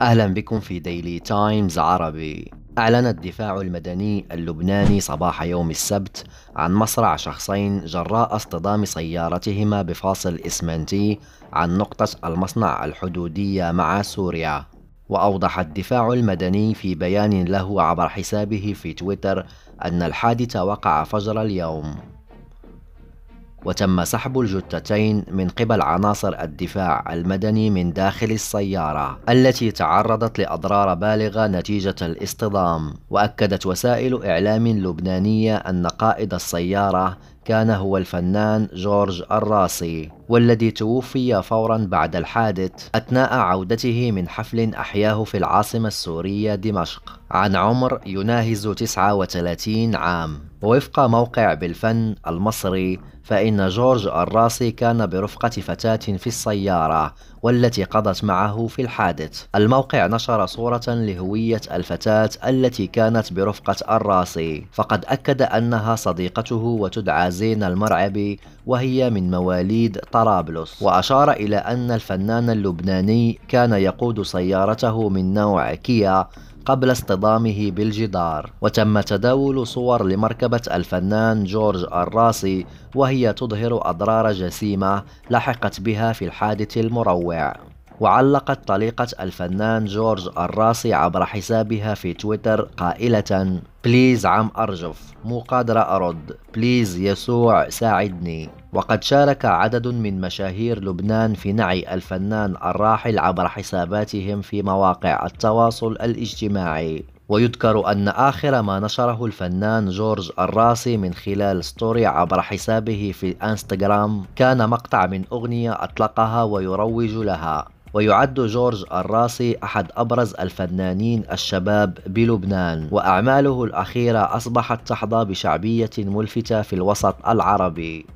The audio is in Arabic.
أهلا بكم في ديلي تايمز عربي أعلن الدفاع المدني اللبناني صباح يوم السبت عن مصرع شخصين جراء اصطدام سيارتهما بفاصل إسمنتي عن نقطة المصنع الحدودية مع سوريا وأوضح الدفاع المدني في بيان له عبر حسابه في تويتر أن الحادث وقع فجر اليوم وتم سحب الجثتين من قبل عناصر الدفاع المدني من داخل السيارة التي تعرضت لأضرار بالغة نتيجة الاصطدام وأكدت وسائل إعلام لبنانية أن قائد السيارة كان هو الفنان جورج الراسي والذي توفي فورا بعد الحادث أثناء عودته من حفل أحياه في العاصمة السورية دمشق عن عمر يناهز 39 عام ووفق موقع بالفن المصري فإن جورج الراسي كان برفقة فتاة في السيارة والتي قضت معه في الحادث الموقع نشر صورة لهوية الفتاة التي كانت برفقة الراسي فقد أكد أنها صديقته وتدعى زين المرعبي وهي من مواليد طرابلس وأشار إلى أن الفنان اللبناني كان يقود سيارته من نوع كيا قبل اصطدامه بالجدار وتم تداول صور لمركبة الفنان جورج الراسي وهي تظهر أضرار جسيمة لحقت بها في الحادث المروع وعلقت طليقة الفنان جورج الراسي عبر حسابها في تويتر قائلة بليز عم أرجف مو قادرة أرد بليز يسوع ساعدني وقد شارك عدد من مشاهير لبنان في نعي الفنان الراحل عبر حساباتهم في مواقع التواصل الاجتماعي ويذكر أن آخر ما نشره الفنان جورج الراسي من خلال ستوري عبر حسابه في الانستغرام كان مقطع من أغنية أطلقها ويروج لها ويعد جورج الراسي أحد أبرز الفنانين الشباب بلبنان وأعماله الأخيرة أصبحت تحظى بشعبية ملفتة في الوسط العربي